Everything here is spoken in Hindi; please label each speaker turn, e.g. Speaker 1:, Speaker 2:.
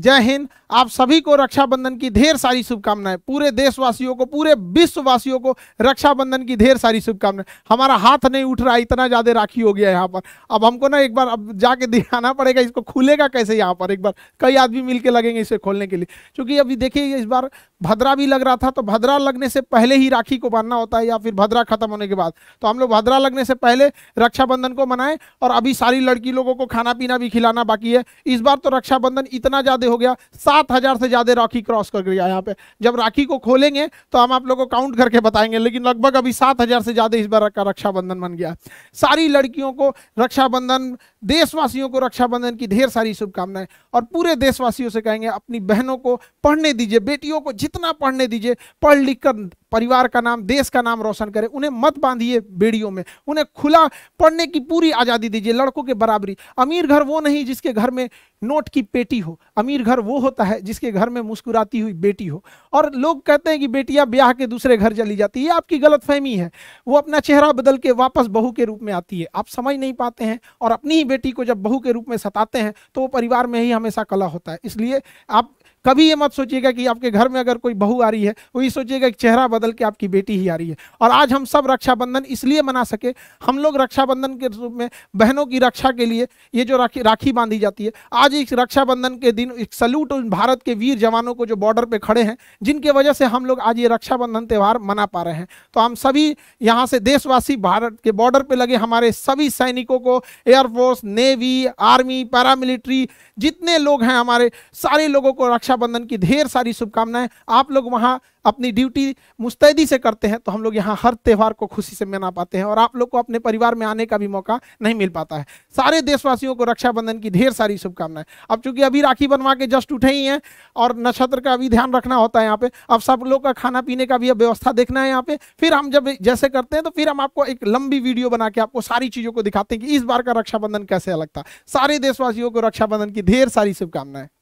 Speaker 1: जय हिंद आप सभी को रक्षाबंधन की ढेर सारी शुभकामनाएं पूरे देशवासियों को पूरे विश्ववासियों को रक्षाबंधन की ढेर सारी शुभकामनाएं हमारा हाथ नहीं उठ रहा इतना ज़्यादा राखी हो गया यहाँ पर अब हमको ना एक बार अब जाके दिखाना पड़ेगा इसको खुलेगा कैसे यहाँ पर एक बार कई आदमी मिल लगेंगे इसे खोलने के लिए क्योंकि अभी देखिए इस बार भद्रा भी लग रहा था तो भद्रा लगने से पहले ही राखी को बांधना होता है या फिर भद्रा खत्म होने के बाद तो हम लोग भद्रा लगने से पहले रक्षाबंधन को मनाएं और अभी सारी लड़की लोगों को खाना पीना भी खिलाना बाकी है इस बार तो रक्षाबंधन इतना ज़्यादा हो गया सात हज़ार से ज़्यादा राखी क्रॉस कर गया यहाँ पे जब राखी को खोलेंगे तो हम आप लोग को काउंट करके बताएंगे लेकिन लगभग अभी सात हज़ार से ज़्यादा इस बार का रक्षाबंधन बन गया सारी लड़कियों को रक्षाबंधन देशवासियों को रक्षाबंधन की ढेर सारी शुभकामनाएं और पूरे देशवासियों से कहेंगे अपनी बहनों को पढ़ने दीजिए बेटियों को जितना पढ़ने दीजिए पढ़ लिख कर परिवार का नाम देश का नाम रोशन करें उन्हें मत बांधिए बेड़ियों में उन्हें खुला पढ़ने की पूरी आज़ादी दीजिए लड़कों के बराबरी अमीर घर वो नहीं जिसके घर में नोट की पेटी हो अमीर घर वो होता है जिसके घर में मुस्कुराती हुई बेटी हो और लोग कहते हैं कि बेटियां ब्याह के दूसरे घर चली जाती है ये आपकी गलत फहमी है वो अपना चेहरा बदल के वापस बहू के रूप में आती है आप समझ नहीं पाते हैं और अपनी ही बेटी को जब बहू के रूप में सताते हैं तो वो परिवार में ही हमेशा कला होता है इसलिए आप कभी ये मत सोचिएगा कि आपके घर में अगर कोई बहू आ रही है वो ये सोचिएगा कि चेहरा बदल के आपकी बेटी ही आ रही है और आज हम सब रक्षाबंधन इसलिए मना सके हम लोग रक्षाबंधन के रूप में बहनों की रक्षा के लिए ये जो राखी राखी बांधी जाती है आज इस रक्षाबंधन के दिन एक सल्यूट उन भारत के वीर जवानों को जो बॉर्डर पर खड़े हैं जिनके वजह से हम लोग आज ये रक्षाबंधन त्यौहार मना पा रहे हैं तो हम सभी यहाँ से देशवासी भारत के बॉर्डर पर लगे हमारे सभी सैनिकों को एयरफोर्स नेवी आर्मी पैरामिलिट्री जितने लोग हैं हमारे सारे लोगों को रक्षा रक्षाबंधन की ढेर सारी शुभकामनाएं आप लोग वहाँ अपनी ड्यूटी मुस्तैदी से करते हैं तो हम लोग यहाँ हर त्यौहार को खुशी से मना पाते हैं और आप लोग को अपने परिवार में आने का भी मौका नहीं मिल पाता है सारे देशवासियों को रक्षाबंधन की ढेर सारी शुभकामनाएं अब चूंकि अभी राखी बनवा के जस्ट उठे ही हैं और नक्षत्र का भी ध्यान रखना होता है यहाँ पे अब सब लोग का खाना पीने का भी व्यवस्था देखना है यहाँ पे फिर हम जब जैसे करते हैं तो फिर हम आपको एक लंबी वीडियो बना के आपको सारी चीज़ों को दिखाते हैं कि इस बार का रक्षाबंधन कैसे अलग था सारे देशवासियों को रक्षाबंधन की ढेर सारी शुभकामनाएं